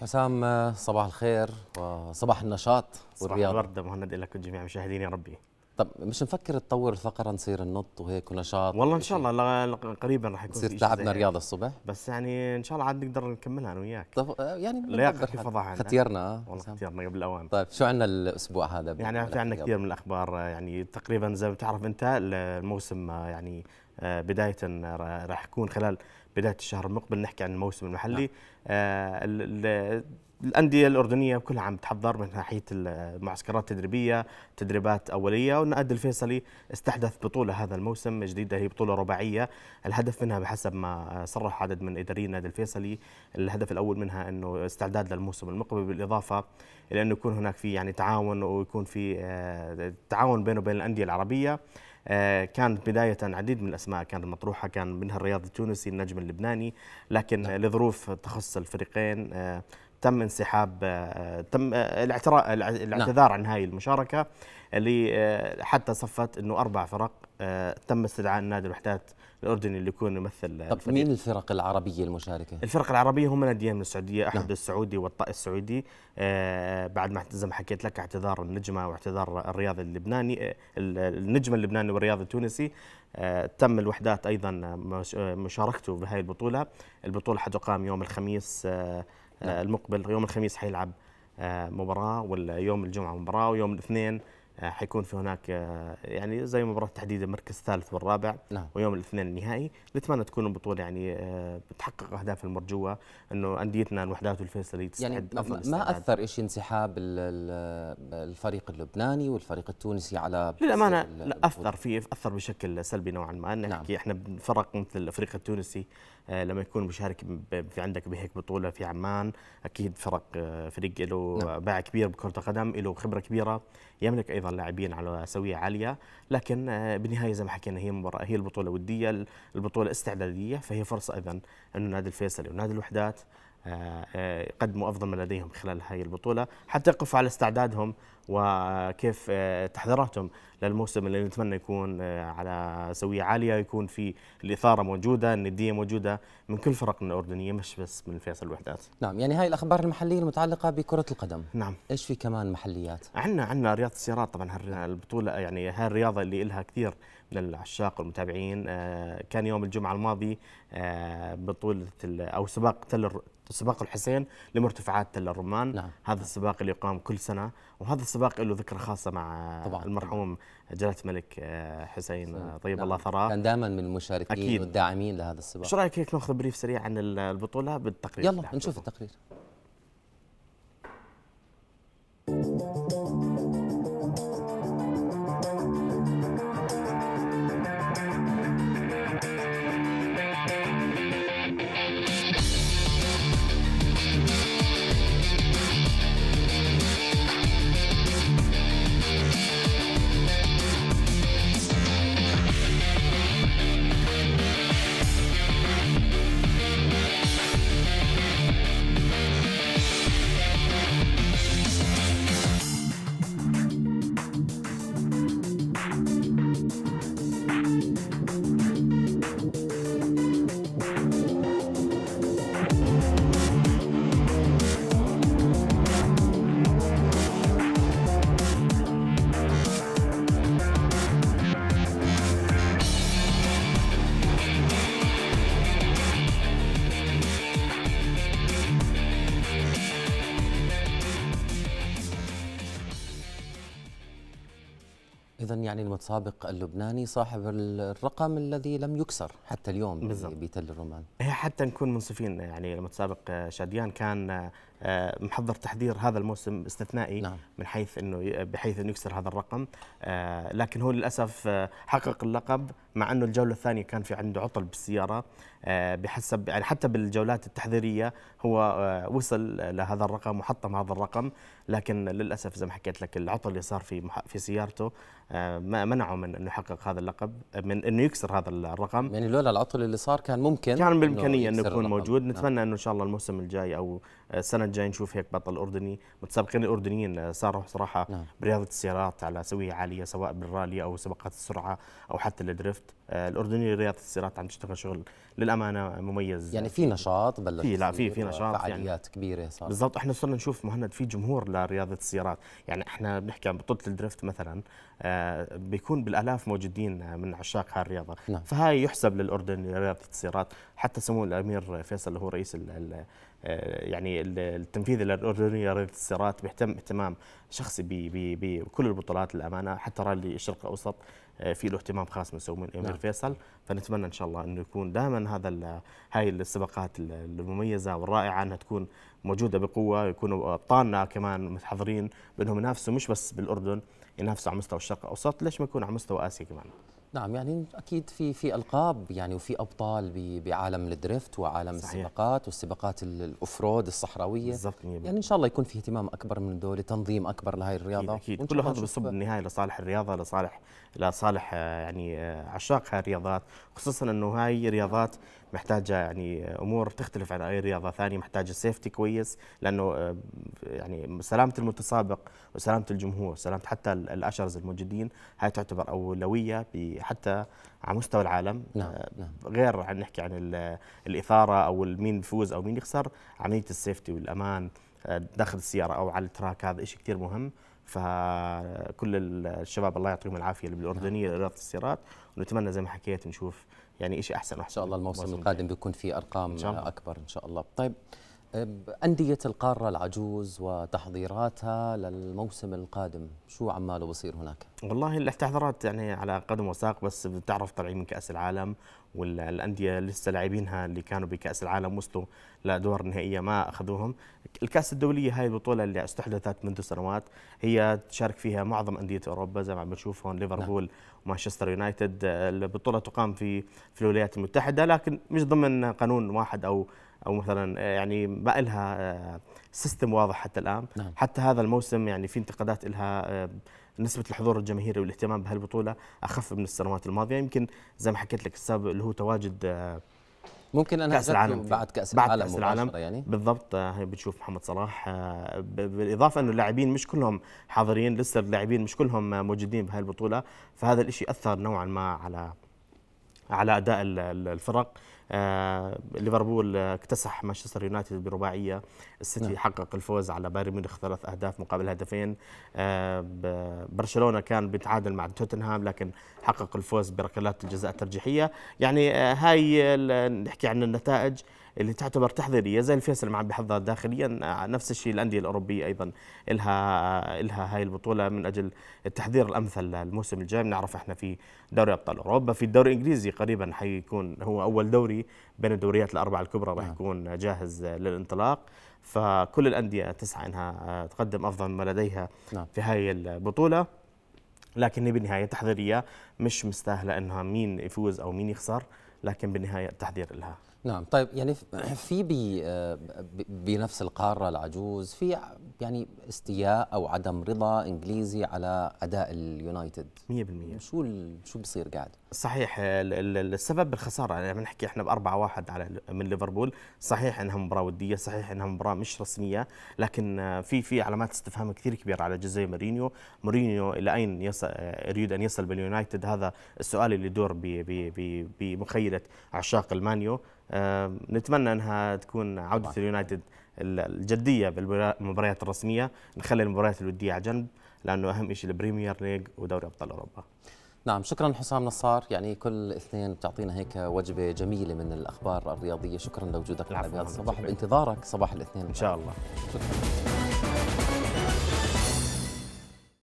حسام آه، صباح الخير وصباح النشاط والرياضة صباح الوردة مهند لك جميع مشاهدين يا ربي طب مش مفكر تطور الفقرة نصير ننط وهيك ونشاط والله ان شاء الله قريبا رح يكون تصير تعبنا رياضة الصبح بس يعني ان شاء الله عاد نقدر نكملها انا وياك طب آه، يعني لياقة كيف وضعها ختيرنا آه، والله ختيرنا قبل الاوان طيب شو عندنا الاسبوع هذا يعني في عندنا كثير من الاخبار يعني تقريبا زي ما بتعرف انت الموسم يعني آه، بدايه آه، راح يكون خلال بدايه الشهر المقبل نحكي عن الموسم المحلي نعم. آه، الانديه الاردنيه كلها عم تحضر من ناحيه المعسكرات التدريبيه تدريبات اوليه والنادي الفيصلي استحدث بطوله هذا الموسم جديده هي بطوله رباعيه الهدف منها بحسب ما صرح عدد من اداري النادي الفيصلي الهدف الاول منها انه استعداد للموسم المقبل بالاضافه الى انه يكون هناك في يعني تعاون ويكون في تعاون بينه وبين الانديه العربيه آه، كانت بداية عديد من الأسماء كانت مطروحة كان منها الرياضي التونسي النجم اللبناني لكن نعم. لظروف تخص الفريقين آه، تم انسحاب آه، تم آه، الاعتراء نعم. الاعتذار عن هذه المشاركه اللي آه، حتى صفت انه اربع فرق تم استدعاء النادي الوحدات الاردني اللي يكون يمثل طب مين الفرق العربيه المشاركه؟ الفرق العربيه هم ناديين من السعوديه احد نعم. السعودي والطائي السعودي آه بعد ما زي ما حكيت لك اعتذار النجمه واعتذار الرياضي اللبناني النجم اللبناني والرياضي التونسي آه تم الوحدات ايضا مشاركته بهذه البطوله، البطوله حتقام يوم الخميس آه نعم. آه، المقبل يوم الخميس حيلعب آه، مباراه واليوم يوم الجمعه مباراه ويوم الاثنين آه، حيكون في هناك آه، يعني زي مباراة تحديد المركز الثالث والرابع نعم. ويوم الاثنين النهائي نتمنى تكون البطولة يعني بتحقق آه، أهداف المرجوة أنه أنديتنا الوحدات والفيصلي تستعد يعني ما أثر شيء انسحاب الفريق اللبناني والفريق التونسي على للأمانة لا أثر فيه أثر بشكل سلبي نوعا ما نحكي نعم. إحنا بنفرق مثل الفريق التونسي لما يكون مشارك في عندك بهيك بطولة في عمان أكيد فرق فريق له نعم. باع كبير بكرة القدم له خبرة كبيرة يملك أيضا اللاعبين على سويه عاليه لكن آه، بالنهايه زي ما حكينا هي مباراه هي البطوله وديه البطوله استعداديه فهي فرصه ايضا انه نادي الفيصلي ونادي الوحدات يقدموا افضل ما لديهم خلال هذه البطوله حتى يقفوا على استعدادهم وكيف آه، تحضيراتهم للموسم اللي نتمنى يكون آه، على سويه عاليه يكون في الاثاره موجوده النديه موجوده من كل فرق الاردنيه مش بس من فيصل الوحدات نعم يعني هاي الاخبار المحليه المتعلقه بكره القدم نعم ايش في كمان محليات عندنا عندنا رياضه السيارات طبعا البطوله يعني هاي الرياضه اللي لها كثير من العشاق والمتابعين آه، كان يوم الجمعه الماضي بطوله او سباق وسباق الحسين لمرتفعات تل الرمان نعم. هذا السباق اللي يقام كل سنه وهذا السباق له ذكرى خاصه مع طبعا. المرحوم جلاله الملك آه، حسين آه، طيب نعم. الله ثراه كان دائما من المشاركين أكيد. والداعمين لهذا السباق شو رايك هيك ناخذ بريف سريع عن البطوله بالتقرير يلا نشوف التقرير يعني المتسابق اللبناني صاحب الرقم الذي لم يكسر حتى اليوم بتل الرمان إيه، حتى نكون منصفين يعني المتسابق شاديان كان آه، محضر تحذير هذا الموسم استثنائي نعم. من حيث انه بحيث انه يكسر هذا الرقم آه، لكن هو للاسف آه، حقق اللقب مع انه الجوله الثانيه كان في عنده عطل بالسياره بحسب يعني حتى بالجولات التحذيريه هو وصل لهذا الرقم وحطم هذا الرقم لكن للاسف زي ما حكيت لك العطل اللي صار في في سيارته منعه من انه يحقق هذا اللقب من انه يكسر هذا الرقم يعني لولا العطل اللي صار كان ممكن كان بالامكانيه انه يكون موجود نعم. نتمنى انه ان شاء الله الموسم الجاي او السنه كمان جاي نشوف هيك بطل اردني متسابقين الاردنيين آه، صاروا صراحه نعم. برياضه السيارات على سويه عاليه سواء بالرالي او سباقات السرعه او حتى الدريفت آه، الاردنيه لرياضه السيارات عم تشتغل شغل للامانه مميز يعني في نشاط بلش في لا في في نشاط فعاليات يعني كبيره صار بالضبط احنا صرنا نشوف مهند في جمهور لرياضه السيارات يعني احنا بنحكي عن بطوله الدريفت مثلا آه، بيكون بالالاف موجودين آه، من عشاق هالرياضه نعم. فهاي يحسب للاردن لرياضه السيارات حتى سمو الامير فيصل اللي هو رئيس الـ الـ يعني التنفيذي للاردنيه لرياضه السيارات بيهتم اهتمام شخصي بكل البطولات للامانه حتى رالي الشرق الاوسط آه، في له اهتمام خاص من سومين امير نعم. فيصل فنتمنى ان شاء الله انه يكون دائما هذا هاي السباقات المميزه والرائعه انها تكون موجوده بقوه يكونوا ابطالنا كمان متحضرين بانهم ينافسوا مش بس بالاردن ينافسوا على مستوى الشرق الاوسط ليش ما يكون على مستوى اسيا كمان نعم يعني اكيد في في القاب يعني وفي ابطال بعالم الدريفت وعالم صحيح. السباقات والسباقات الافرود الصحراويه بالضبط يعني ان شاء الله يكون في اهتمام اكبر من الدوله تنظيم اكبر لهي الرياضه اكيد, أكيد. كل هذا بصب بالنهايه لصالح الرياضه لصالح لصالح آه، يعني آه، عشاق هاي الرياضات خصوصا انه هاي رياضات محتاجه يعني امور تختلف عن اي رياضه ثانيه محتاجه سيفتي كويس لانه آه، يعني سلامه المتسابق وسلامه الجمهور سلامه حتى الاشرز الموجودين هاي تعتبر اولويه حتى على مستوى العالم نعم. آه، نعم. غير عن نحكي عن الاثاره او مين يفوز او مين يخسر عمليه السيفتي والامان آه، داخل السياره او على التراك هذا شيء كثير مهم فكل الشباب الله يعطيهم العافيه بالاردنيه نعم. لرياضه السيارات ونتمنى زي ما حكيت نشوف يعني شيء احسن ان شاء الله الموسم القادم بيكون في ارقام إن اكبر ان شاء الله طيب أندية القارة العجوز وتحضيراتها للموسم القادم شو عماله بصير هناك؟ والله التحضيرات يعني على قدم وساق بس بتعرف طالعين من كأس العالم والانديه لسه لاعبينها اللي كانوا بكاس العالم وصلوا لادوار نهائيه ما اخذوهم الكاس الدوليه هاي البطوله اللي استحدثت منذ سنوات هي تشارك فيها معظم انديه اوروبا زي ما عم نشوف هون ليفربول ومانشستر نعم. يونايتد البطوله تقام في في الولايات المتحده لكن مش ضمن قانون واحد او او مثلا يعني ما لها سيستم آه، واضح حتى الان نعم. حتى هذا الموسم يعني في انتقادات لها آه، نسبه الحضور الجماهيري والاهتمام بهالبطوله اخف من السنوات الماضيه يمكن زي ما حكيت لك السبب اللي هو تواجد آه، ممكن انا كاس العالم بعد كاس العالم بعد كاس العالم يعني بالضبط آه، بتشوف محمد صلاح آه، بالاضافه انه اللاعبين مش كلهم حاضرين لسه اللاعبين مش كلهم موجودين بهالبطوله البطوله فهذا الشيء اثر نوعا ما على على اداء الفرق آه، ليفربول آه، اكتسح مانشستر يونايتد برباعيه السيتي نعم. حقق الفوز على بايرن ميونخ ثلاث اهداف مقابل هدفين آه، برشلونه كان بيتعادل مع توتنهام لكن حقق الفوز بركلات الجزاء الترجيحيه يعني هاي نحكي عن النتائج اللي تعتبر تحضيريه زي الفيصل اللي عم بيحضر داخليا نفس الشيء الانديه الاوروبيه ايضا لها لها هاي البطوله من اجل التحضير الامثل للموسم الجاي بنعرف احنا في دوري ابطال اوروبا في الدوري الانجليزي قريبا حيكون هو اول دوري بين الدوريات الاربعه الكبرى راح نعم. يكون جاهز للانطلاق فكل الانديه تسعى انها تقدم افضل ما لديها نعم. في هاي البطوله لكن بالنهايه تحضيريه مش مستاهله انها مين يفوز او مين يخسر لكن بالنهايه تحضير لها نعم طيب يعني في بي آه، بنفس القاره العجوز في يعني استياء او عدم رضا انجليزي على اداء اليونايتد 100% شو شو بصير قاعد صحيح السبب بالخساره يعني بنحكي احنا بأربعة واحد على من ليفربول صحيح انها مباراه وديه صحيح انها مباراه مش رسميه لكن في في علامات استفهام كثير كبيره على جوزيه مورينيو مورينيو الى اين يريد ان يصل باليونايتد هذا السؤال اللي يدور بمخيله عشاق المانيو نتمنى انها تكون عوده اليونايتد الجديه بالمباريات الرسميه نخلي المباريات الوديه على جنب لانه اهم شيء البريمير ليج ودوري ابطال اوروبا نعم شكرا حسام نصار يعني كل اثنين بتعطينا هيك وجبه جميله من الاخبار الرياضيه شكرا لوجودك على هذا الصباح بانتظارك صباح الاثنين ان شاء الله شكرا.